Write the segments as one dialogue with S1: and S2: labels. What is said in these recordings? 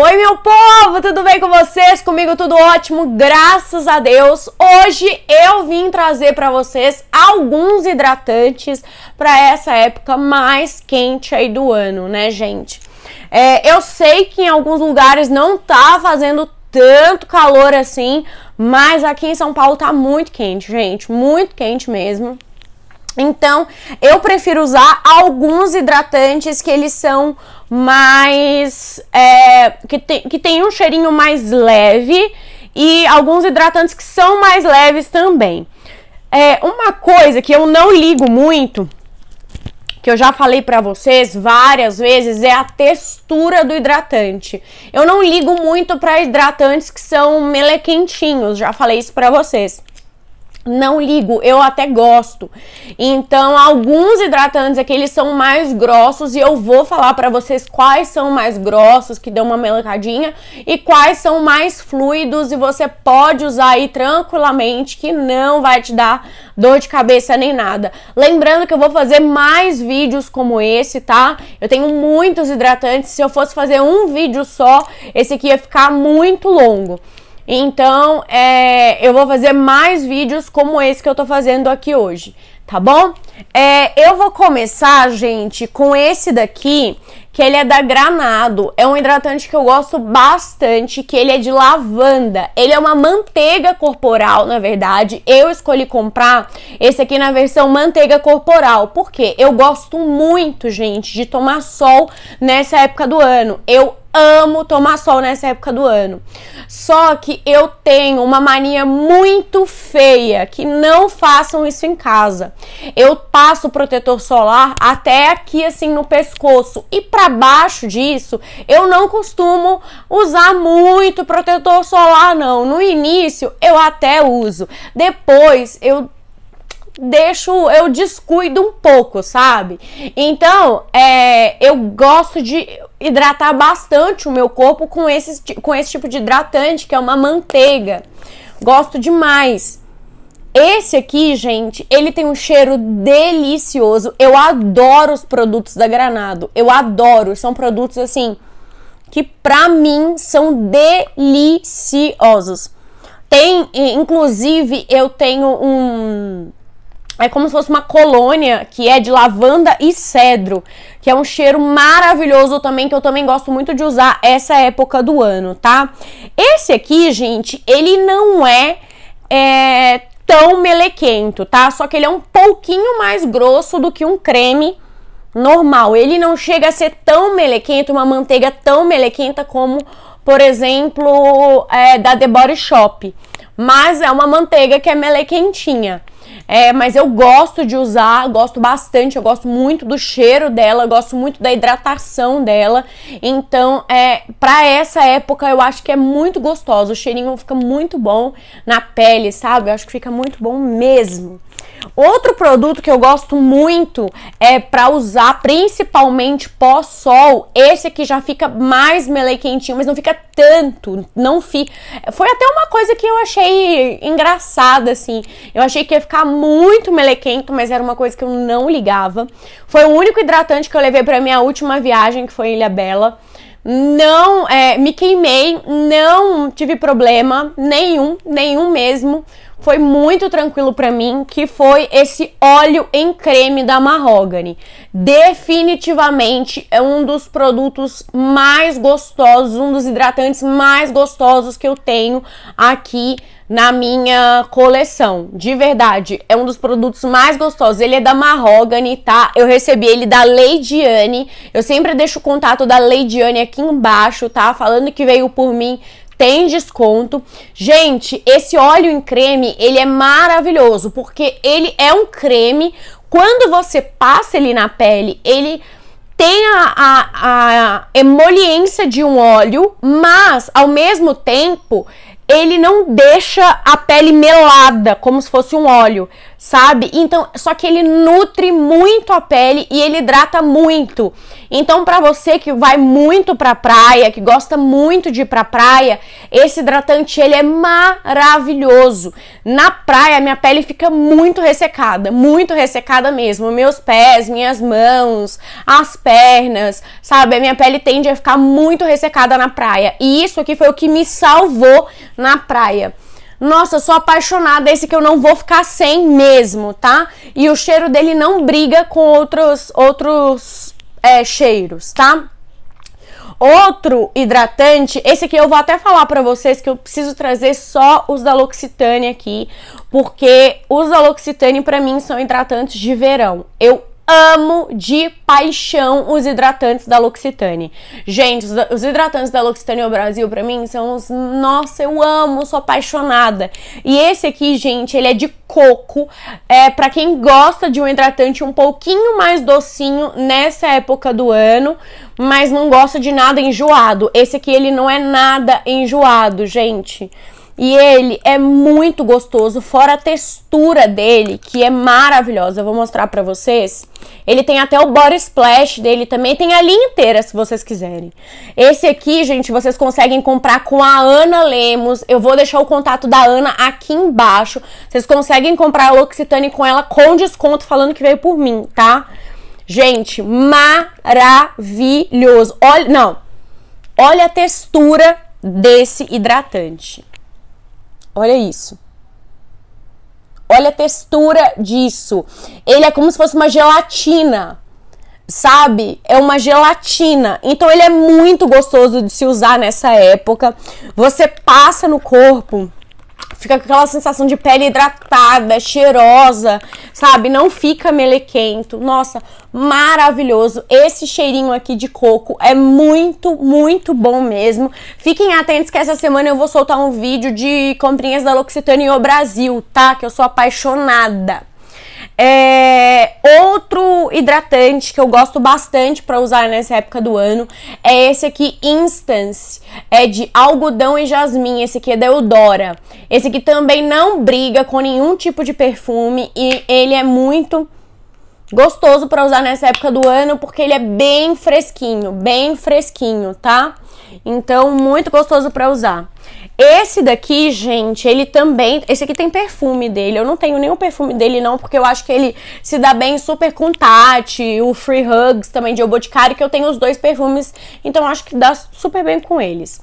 S1: Oi, meu povo, tudo bem com vocês? Comigo tudo ótimo, graças a Deus. Hoje eu vim trazer para vocês alguns hidratantes para essa época mais quente aí do ano, né, gente? É, eu sei que em alguns lugares não tá fazendo tanto calor assim, mas aqui em São Paulo tá muito quente, gente, muito quente mesmo. Então, eu prefiro usar alguns hidratantes que eles são mais. É, que, te, que tem um cheirinho mais leve e alguns hidratantes que são mais leves também. É, uma coisa que eu não ligo muito, que eu já falei para vocês várias vezes, é a textura do hidratante. Eu não ligo muito para hidratantes que são melequentinhos, já falei isso para vocês não ligo, eu até gosto. Então, alguns hidratantes aqui eles são mais grossos e eu vou falar para vocês quais são mais grossos que dão uma melancadinha e quais são mais fluidos e você pode usar aí tranquilamente que não vai te dar dor de cabeça nem nada. Lembrando que eu vou fazer mais vídeos como esse, tá? Eu tenho muitos hidratantes, se eu fosse fazer um vídeo só, esse aqui ia ficar muito longo. Então, é, eu vou fazer mais vídeos como esse que eu tô fazendo aqui hoje, tá bom? É, eu vou começar, gente, com esse daqui, que ele é da Granado. É um hidratante que eu gosto bastante, que ele é de lavanda. Ele é uma manteiga corporal, na verdade. Eu escolhi comprar esse aqui na versão manteiga corporal, porque eu gosto muito, gente, de tomar sol nessa época do ano. Eu amo tomar sol nessa época do ano. Só que eu tenho uma mania muito feia, que não façam isso em casa. Eu passo protetor solar até aqui assim no pescoço e para abaixo disso, eu não costumo usar muito protetor solar, não. No início eu até uso, depois eu deixo, eu descuido um pouco, sabe? Então, é, eu gosto de hidratar bastante o meu corpo com esse, com esse tipo de hidratante, que é uma manteiga. Gosto demais. Esse aqui, gente, ele tem um cheiro delicioso. Eu adoro os produtos da Granado. Eu adoro. São produtos assim que pra mim são deliciosos. Tem, inclusive, eu tenho um é como se fosse uma colônia que é de lavanda e cedro, que é um cheiro maravilhoso também, que eu também gosto muito de usar essa época do ano, tá? Esse aqui, gente, ele não é, é tão melequento, tá? Só que ele é um pouquinho mais grosso do que um creme normal. Ele não chega a ser tão melequento, uma manteiga tão melequenta como, por exemplo, é, da The Body Shop. Mas é uma manteiga que é melequentinha. É, mas eu gosto de usar, gosto bastante, eu gosto muito do cheiro dela, gosto muito da hidratação dela. Então, é, para essa época eu acho que é muito gostosa. O cheirinho fica muito bom na pele, sabe? Eu acho que fica muito bom mesmo. Outro produto que eu gosto muito é para usar principalmente pós-sol. Esse aqui já fica mais melequentinho, mas não fica tanto, não fica. Foi até uma coisa que eu achei engraçada assim. Eu achei que ia ficar muito melequento, mas era uma coisa que eu não ligava. Foi o único hidratante que eu levei para minha última viagem, que foi Ilha Bela não é, me queimei, não tive problema nenhum, nenhum mesmo foi muito tranquilo para mim, que foi esse óleo em creme da Mahogany. Definitivamente é um dos produtos mais gostosos, um dos hidratantes mais gostosos que eu tenho aqui na minha coleção. De verdade, é um dos produtos mais gostosos. Ele é da Mahogany, tá? Eu recebi ele da Lady Anne. Eu sempre deixo o contato da Lady Anne aqui embaixo, tá? Falando que veio por mim tem desconto. Gente, esse óleo em creme, ele é maravilhoso, porque ele é um creme, quando você passa ele na pele, ele tem a, a, a emoliência de um óleo, mas ao mesmo tempo ele não deixa a pele melada, como se fosse um óleo, sabe? Então, só que ele nutre muito a pele e ele hidrata muito. Então, para você que vai muito pra praia, que gosta muito de ir pra praia, esse hidratante ele é maravilhoso. Na praia, minha pele fica muito ressecada, muito ressecada mesmo. Meus pés, minhas mãos, as pernas, sabe? A minha pele tende a ficar muito ressecada na praia. E isso aqui foi o que me salvou na praia. Nossa, eu sou apaixonada, esse que eu não vou ficar sem mesmo, tá? E o cheiro dele não briga com outros outros é, cheiros, tá? Outro hidratante, esse aqui eu vou até falar para vocês que eu preciso trazer só os da L'Occitane aqui, porque os da L'Occitane para mim são hidratantes de verão. Eu amo de paixão os hidratantes da L'Occitane. Gente, os hidratantes da L'Occitane ao Brasil, para mim, são os... Nossa, eu amo, sou apaixonada. E esse aqui, gente, ele é de coco. É para quem gosta de um hidratante um pouquinho mais docinho nessa época do ano, mas não gosta de nada enjoado. Esse aqui, ele não é nada enjoado, gente. E ele é muito gostoso, fora a textura dele, que é maravilhosa. Eu vou mostrar pra vocês. Ele tem até o body splash dele também, tem a linha inteira se vocês quiserem. Esse aqui, gente, vocês conseguem comprar com a Ana Lemos. Eu vou deixar o contato da Ana aqui embaixo. Vocês conseguem comprar a L'Occitane com ela com desconto, falando que veio por mim, tá? Gente, maravilhoso. Olha, não. Olha a textura desse hidratante. Olha isso. Olha a textura disso. Ele é como se fosse uma gelatina. Sabe? É uma gelatina. Então ele é muito gostoso de se usar nessa época. Você passa no corpo Fica com aquela sensação de pele hidratada, cheirosa, sabe? Não fica melequento. Nossa, maravilhoso. Esse cheirinho aqui de coco é muito, muito bom mesmo. Fiquem atentos que essa semana eu vou soltar um vídeo de comprinhas da L'Occitane e o Brasil, tá? Que eu sou apaixonada. É, outro hidratante que eu gosto bastante para usar nessa época do ano é esse aqui, Instance. É de algodão e jasmim. Esse aqui é da Eudora. Esse aqui também não briga com nenhum tipo de perfume e ele é muito gostoso para usar nessa época do ano porque ele é bem fresquinho, bem fresquinho, tá? Então, muito gostoso para usar. Esse daqui, gente, ele também. Esse aqui tem perfume dele. Eu não tenho nenhum perfume dele, não, porque eu acho que ele se dá bem super com Tati, o Free Hugs também de O Boticário, que eu tenho os dois perfumes, então acho que dá super bem com eles.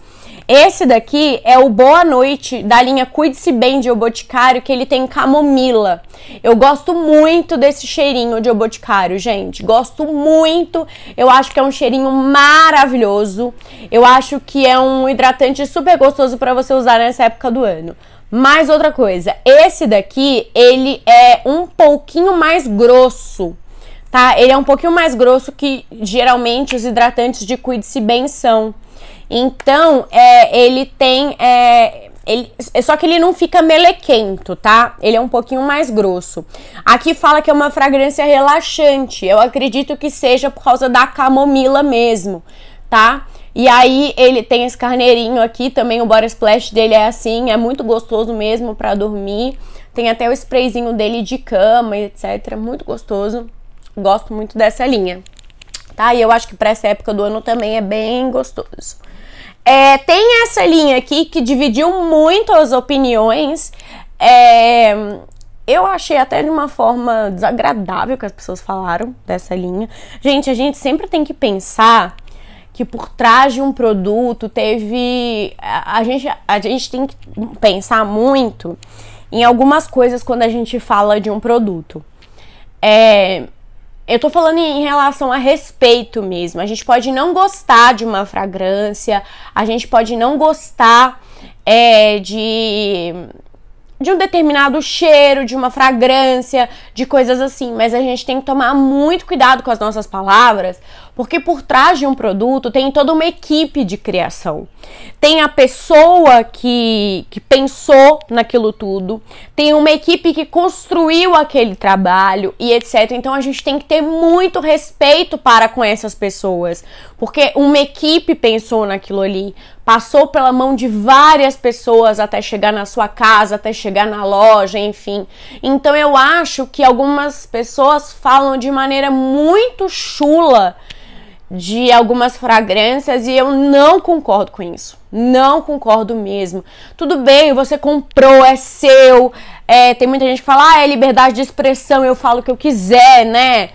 S1: Esse daqui é o Boa Noite da linha Cuide-se Bem de O Boticário, que ele tem camomila. Eu gosto muito desse cheirinho de O Boticário, gente. Gosto muito. Eu acho que é um cheirinho maravilhoso. Eu acho que é um hidratante super gostoso para você usar nessa época do ano. Mais outra coisa, esse daqui, ele é um pouquinho mais grosso, tá? Ele é um pouquinho mais grosso que geralmente os hidratantes de Cuide-se Bem são. Então, é, ele tem. É, ele, é só que ele não fica melequento, tá? Ele é um pouquinho mais grosso. Aqui fala que é uma fragrância relaxante. Eu acredito que seja por causa da camomila mesmo, tá? E aí ele tem esse carneirinho aqui, também o body splash dele é assim, é muito gostoso mesmo para dormir. Tem até o sprayzinho dele de cama, etc. Muito gostoso. Gosto muito dessa linha. Tá? E eu acho que para essa época do ano também é bem gostoso. É, tem essa linha aqui que dividiu muito as opiniões. É, eu achei até de uma forma desagradável que as pessoas falaram dessa linha. Gente, a gente sempre tem que pensar que por trás de um produto teve. A, gente, a gente tem que pensar muito em algumas coisas quando a gente fala de um produto. É, eu tô falando em relação a respeito mesmo. A gente pode não gostar de uma fragrância, a gente pode não gostar é, de de um determinado cheiro, de uma fragrância, de coisas assim, mas a gente tem que tomar muito cuidado com as nossas palavras, porque por trás de um produto tem toda uma equipe de criação. Tem a pessoa que, que pensou naquilo tudo, tem uma equipe que construiu aquele trabalho e etc. Então a gente tem que ter muito respeito para com essas pessoas, porque uma equipe pensou naquilo ali, passou pela mão de várias pessoas até chegar na sua casa, até chegar na loja, enfim. Então eu acho que algumas pessoas falam de maneira muito chula de algumas fragrâncias e eu não concordo com isso. Não concordo mesmo. Tudo bem, você comprou, é seu. É, tem muita gente que fala, ah, é liberdade de expressão, eu falo o que eu quiser, né?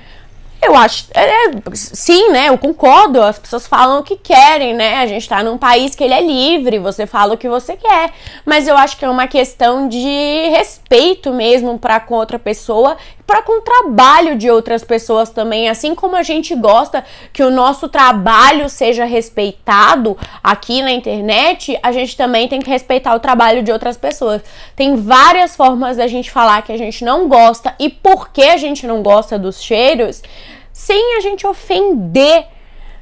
S1: Eu acho, é, é, sim, né? Eu concordo. As pessoas falam o que querem, né? A gente tá num país que ele é livre, você fala o que você quer. Mas eu acho que é uma questão de respeito mesmo para com outra pessoa, para com o trabalho de outras pessoas também. Assim como a gente gosta que o nosso trabalho seja respeitado aqui na internet, a gente também tem que respeitar o trabalho de outras pessoas. Tem várias formas da gente falar que a gente não gosta e por que a gente não gosta dos cheiros sem a gente ofender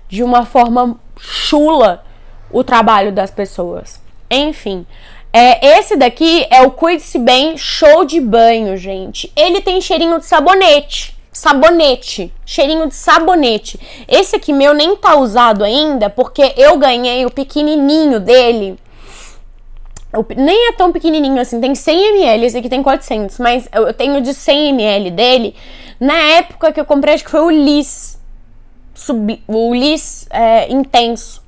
S1: de uma forma chula o trabalho das pessoas. Enfim, é, esse daqui é o Cuide-se Bem Show de Banho, gente. Ele tem cheirinho de sabonete. Sabonete, cheirinho de sabonete. Esse aqui meu nem tá usado ainda, porque eu ganhei o pequenininho dele nem é tão pequenininho assim, tem 100ml, esse aqui tem 400, mas eu tenho de 100ml dele na época que eu comprei, acho que foi o Liz. subi o Liz é, Intenso.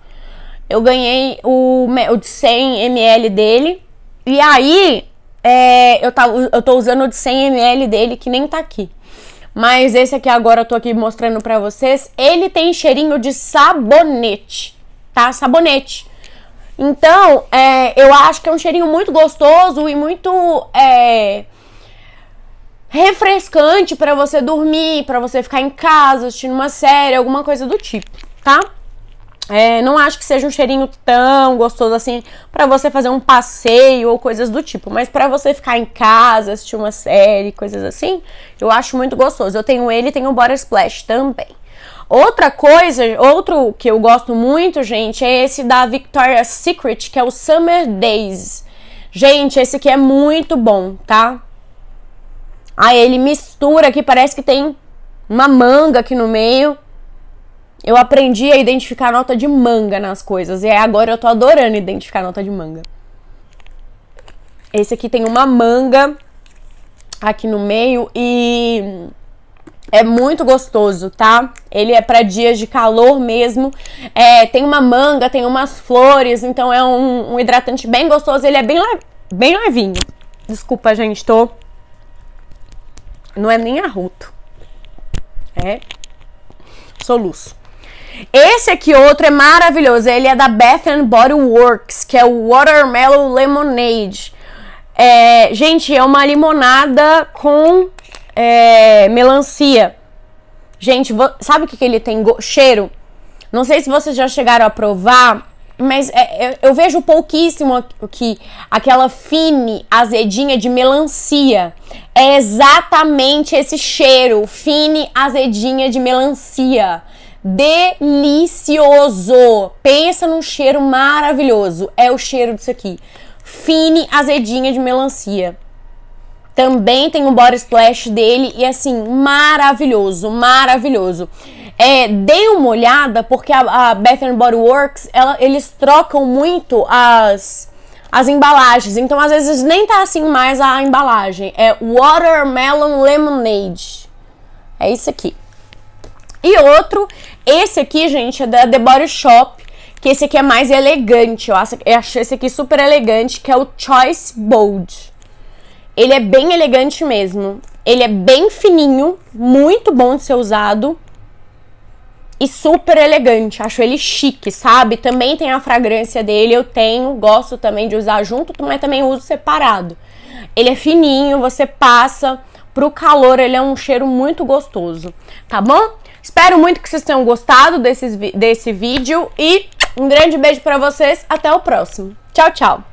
S1: Eu ganhei o, o de 100ml dele. E aí, é, eu, tá, eu tô usando o de 100ml dele, que nem tá aqui. Mas esse aqui agora eu tô aqui mostrando pra vocês. Ele tem cheirinho de sabonete, tá? Sabonete. Então, é, eu acho que é um cheirinho muito gostoso e muito é, refrescante para você dormir, para você ficar em casa assistindo uma série, alguma coisa do tipo, tá? É, não acho que seja um cheirinho tão gostoso assim para você fazer um passeio ou coisas do tipo, mas para você ficar em casa, assistir uma série, coisas assim, eu acho muito gostoso. Eu tenho ele e tenho o Body Splash também. Outra coisa, outro que eu gosto muito, gente, é esse da Victoria's Secret, que é o Summer Days. Gente, esse aqui é muito bom, tá? Aí ele mistura que parece que tem uma manga aqui no meio. Eu aprendi a identificar nota de manga nas coisas. E é agora eu tô adorando identificar nota de manga. Esse aqui tem uma manga aqui no meio e é muito gostoso, tá? Ele é para dias de calor mesmo. É, tem uma manga, tem umas flores, então é um, um hidratante bem gostoso. Ele é bem, bem levinho. Desculpa, gente, tô não é nem arruto. É soluço. Esse aqui outro é maravilhoso. Ele é da Bath and Body Works, que é o Watermelon Lemonade. É, gente, é uma limonada com é, melancia. Gente, sabe o que, que ele tem? Cheiro. Não sei se vocês já chegaram a provar mas é, eu, é, eu, vejo pouquíssimo que aquela fine azedinha de melancia. É exatamente esse cheiro, fine azedinha de melancia. Delicioso! Pensa num cheiro maravilhoso. É o cheiro disso aqui. Fine azedinha de melancia. Também tem um body splash dele e assim, maravilhoso, maravilhoso. É, dei uma olhada porque a, a Bath Body Works, ela, eles trocam muito as as embalagens. Então às vezes nem tá assim mais a embalagem. É Watermelon Lemonade. É isso aqui. E outro, esse aqui, gente, é da The Body Shop, que esse aqui é mais elegante. Eu achei esse aqui super elegante, que é o Choice Bold. Ele é bem elegante mesmo. Ele é bem fininho, muito bom de ser usado. E super elegante, acho ele chique, sabe? Também tem a fragrância dele, eu tenho, gosto também de usar junto, mas também uso separado. Ele é fininho, você passa, pro calor, ele é um cheiro muito gostoso, tá bom? Espero muito que vocês tenham gostado desse desse vídeo e um grande beijo para vocês, até o próximo. Tchau, tchau!